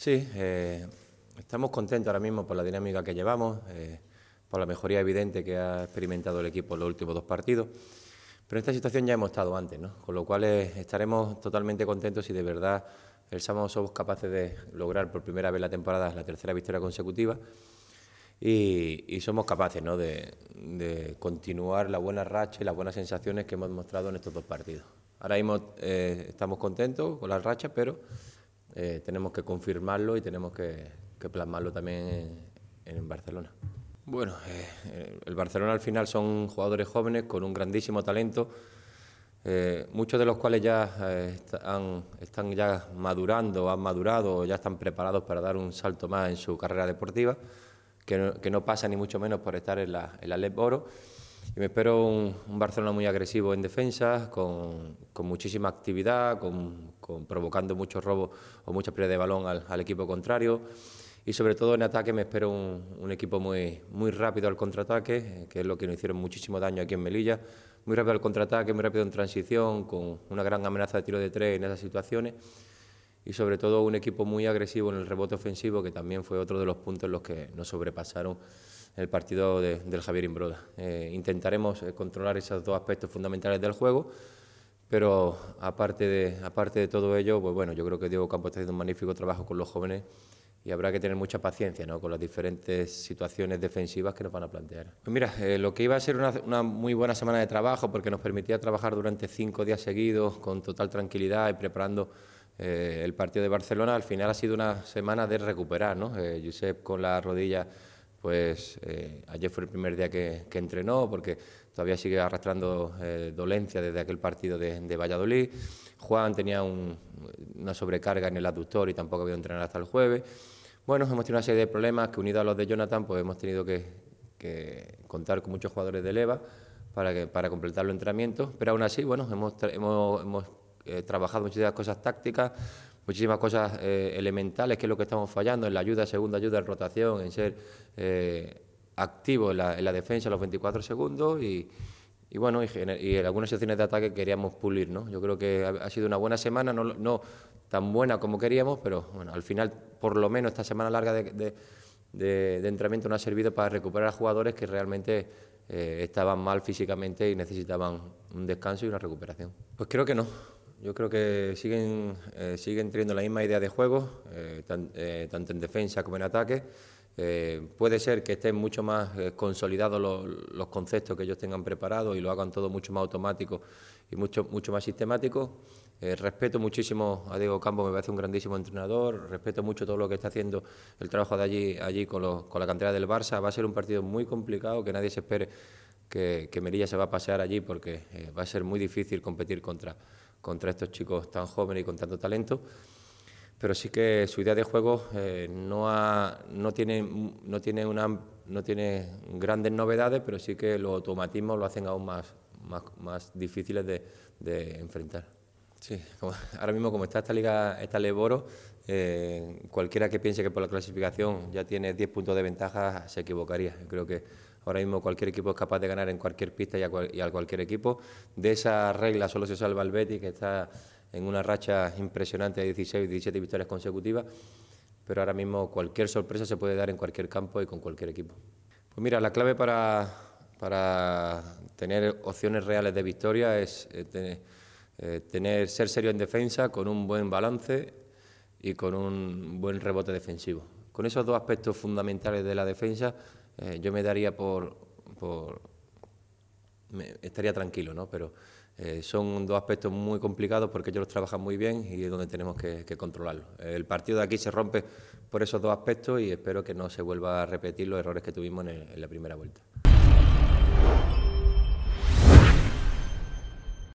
Sí, eh, estamos contentos ahora mismo por la dinámica que llevamos, eh, por la mejoría evidente que ha experimentado el equipo en los últimos dos partidos. Pero en esta situación ya hemos estado antes, ¿no? con lo cual eh, estaremos totalmente contentos si de verdad el sábado somos capaces de lograr por primera vez la temporada la tercera victoria consecutiva y, somos capaces ¿no? de, continuar la buena racha y las buenas sensaciones que hemos mostrado en estos dos partidos. Ahora mismo estamos contentos con la racha, pero eh, tenemos que confirmarlo y tenemos que, que plasmarlo también en, Barcelona. Bueno, eh, el Barcelona al final son jugadores jóvenes con un grandísimo talento, eh, muchos de los cuales ya están, ya madurando, han madurado, ya están preparados para dar un salto más en su carrera deportiva, que no, pasa ni mucho menos por estar en la, en la LEP Oro. Y me espero un, un, Barcelona muy agresivo en defensa, con, con muchísima actividad, con, con, provocando muchos robos o muchas pérdidas de balón al, equipo contrario. Y sobre todo en ataque me espero un, equipo muy, muy rápido al contraataque, eh, que es lo que nos hicieron muchísimo daño aquí en Melilla. Muy rápido al contraataque, muy rápido en transición, con una gran amenaza de tiro de tres en esas situaciones. Y sobre todo un equipo muy agresivo en el rebote ofensivo, que también fue otro de los puntos en los que nos sobrepasaron el partido del Javier Imbroda. Eh, intentaremos eh, controlar esos dos aspectos fundamentales del juego pero aparte de, aparte de todo ello, pues bueno, yo creo que Diego Campos está haciendo un magnífico trabajo con los jóvenes y habrá que tener mucha paciencia ¿no? con las diferentes situaciones defensivas que nos van a plantear. Pues mira, eh, lo que iba a ser una, muy buena semana de trabajo, porque nos permitía trabajar durante cinco días seguidos con total tranquilidad y preparando eh, el partido de Barcelona, al final ha sido una semana de recuperar, ¿no? Eh, Josep con la rodilla pues ayer fue el primer día que, entrenó porque todavía sigue arrastrando eh, dolencia desde aquel partido de, Valladolid. Juan tenía una sobrecarga en el aductor y tampoco ha podido entrenar hasta el jueves. Bueno, hemos tenido una serie de problemas que unidos a los de Jonathan, pues hemos tenido que, contar con muchos jugadores de leva para, completar los entrenamientos, pero aún así, bueno, hemos, eh, trabajado muchas cosas tácticas, muchísimas cosas eh, elementales, que es lo que estamos fallando, en la ayuda, segunda ayuda, en rotación, en ser eh, activo en la, en la defensa los 24 segundos y, bueno, y, en algunas secciones de ataque queríamos pulir, ¿no? Yo creo que ha, sido una buena semana, no, tan buena como queríamos, pero bueno, al final, por lo menos esta semana larga de, entrenamiento nos ha servido para recuperar a jugadores que realmente eh, estaban mal físicamente y necesitaban un descanso y una recuperación. Pues creo que no, yo creo que siguen, eh, siguen teniendo la misma idea de juego, eh, eh, tanto en defensa como en ataque. puede ser que estén mucho más consolidados los, conceptos que ellos tengan preparados y lo hagan todo mucho más automático y mucho, mucho más sistemático. respeto muchísimo a Diego Campos, me parece un grandísimo entrenador. Respeto mucho todo lo que está haciendo el trabajo de allí, allí con, la cantera del Barça. Va a ser un partido muy complicado, que nadie se espere que, que Merilla se va a pasear allí porque va a ser muy difícil competir contra contra estos chicos tan jóvenes y con tanto talento. Pero sí que su idea de juego eh, no, no, tiene, no, tiene una, no tiene grandes novedades, pero sí que los automatismos lo hacen aún más, más, difíciles de, enfrentar. Sí, ahora mismo como está esta liga, esta Leboro, eh, cualquiera que piense que por la clasificación ya tiene 10 puntos de ventaja se equivocaría. creo que Ahora mismo cualquier equipo es capaz de ganar en cualquier pista y a, cualquier equipo. De esa regla solo se salva el Betis, que está en una racha impresionante de 16, 17 victorias consecutivas. Pero ahora mismo cualquier sorpresa se puede dar en cualquier campo y con cualquier equipo. Pues mira, la clave para, para tener opciones reales de victoria es eh, eh, tener, ser serio en defensa con un buen balance y con un buen rebote defensivo. Con esos dos aspectos fundamentales de la defensa eh, yo me daría por... estaría tranquilo, ¿no? Pero eh, son dos aspectos muy complicados porque ellos los trabajan muy bien y es donde tenemos que, que controlarlo. El partido de aquí se rompe por esos dos aspectos y espero que no se vuelva a repetir los errores que tuvimos en la primera vuelta.